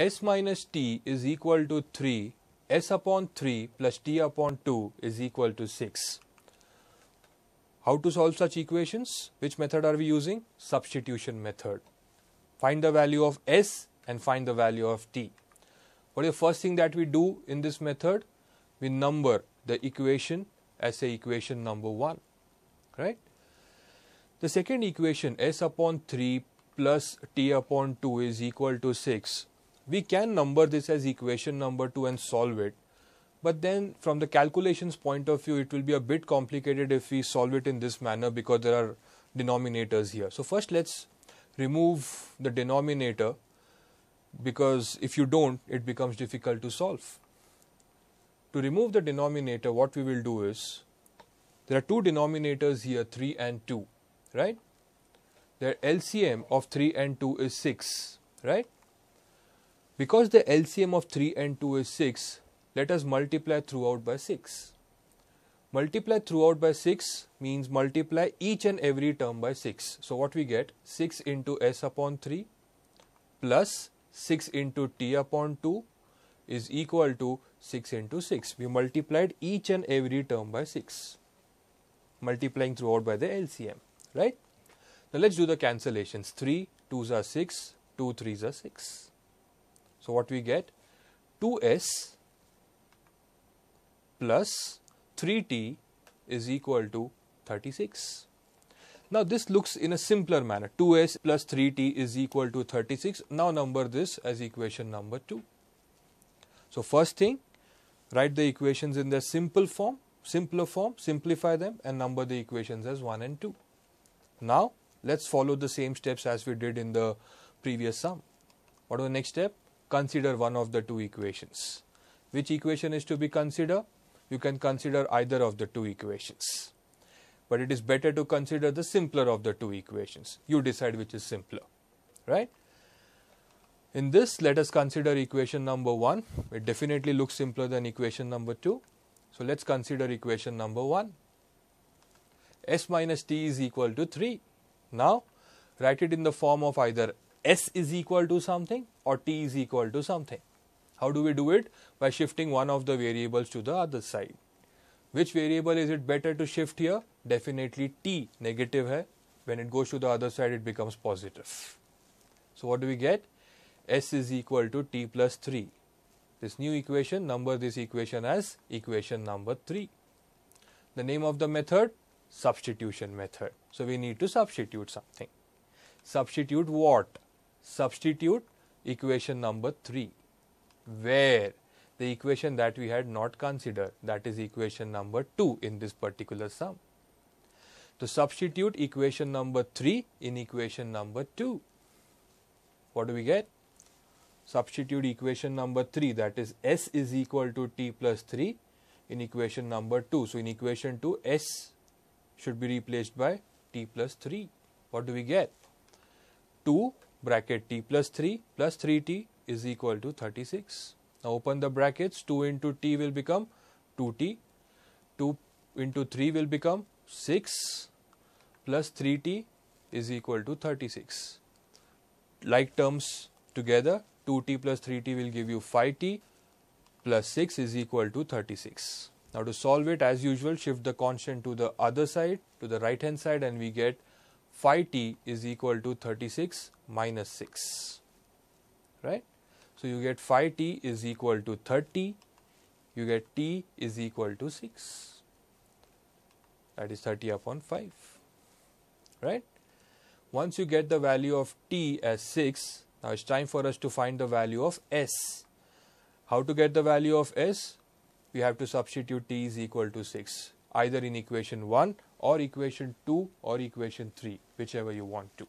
s minus t is equal to 3, s upon 3 plus t upon 2 is equal to 6. How to solve such equations? Which method are we using? Substitution method. Find the value of s and find the value of t. What is the first thing that we do in this method? We number the equation as a equation number 1, right? The second equation s upon 3 plus t upon 2 is equal to 6 we can number this as equation number 2 and solve it but then from the calculations point of view it will be a bit complicated if we solve it in this manner because there are denominators here so first let's remove the denominator because if you don't it becomes difficult to solve to remove the denominator what we will do is there are two denominators here 3 and 2 right their lcm of 3 and 2 is 6 right because the LCM of 3 and 2 is 6, let us multiply throughout by 6. Multiply throughout by 6 means multiply each and every term by 6. So what we get? 6 into s upon 3 plus 6 into t upon 2 is equal to 6 into 6. We multiplied each and every term by 6, multiplying throughout by the LCM, right? Now let's do the cancellations. 3, 2s are 6, 2 3s are 6. So, what we get 2s plus 3t is equal to 36. Now, this looks in a simpler manner 2s plus 3t is equal to 36. Now, number this as equation number 2. So, first thing write the equations in their simple form, simpler form, simplify them and number the equations as 1 and 2. Now, let us follow the same steps as we did in the previous sum. What are the next step? consider one of the two equations. Which equation is to be considered? You can consider either of the two equations. But it is better to consider the simpler of the two equations. You decide which is simpler, right? In this, let us consider equation number 1. It definitely looks simpler than equation number 2. So, let us consider equation number 1. s minus t is equal to 3. Now, write it in the form of either S is equal to something or T is equal to something. How do we do it? By shifting one of the variables to the other side. Which variable is it better to shift here? Definitely T negative hai. When it goes to the other side, it becomes positive. So what do we get? S is equal to T plus 3. This new equation, number this equation as equation number 3. The name of the method? Substitution method. So we need to substitute something. Substitute what? substitute equation number 3 where the equation that we had not considered that is equation number 2 in this particular sum. To substitute equation number 3 in equation number 2, what do we get? Substitute equation number 3 that is s is equal to t plus 3 in equation number 2. So, in equation 2 s should be replaced by t plus 3. What do we get? 2 bracket t plus 3 plus 3t is equal to 36. Now, open the brackets 2 into t will become 2t, 2 into 3 will become 6 plus 3t is equal to 36. Like terms together 2t plus 3t will give you 5t plus 6 is equal to 36. Now, to solve it as usual shift the constant to the other side to the right hand side and we get phi t is equal to 36 minus 6, right. So, you get phi t is equal to 30, you get t is equal to 6, that is 30 upon 5, right. Once you get the value of t as 6, now it is time for us to find the value of s. How to get the value of s? We have to substitute t is equal to 6, either in equation 1 or equation 2 or equation 3 whichever you want to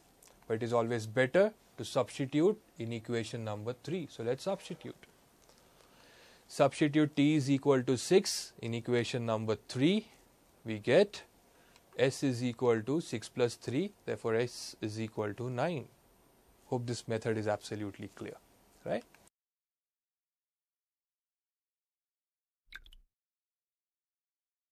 but it is always better to substitute in equation number 3 so let's substitute substitute t is equal to 6 in equation number 3 we get s is equal to 6 plus 3 therefore s is equal to 9 hope this method is absolutely clear right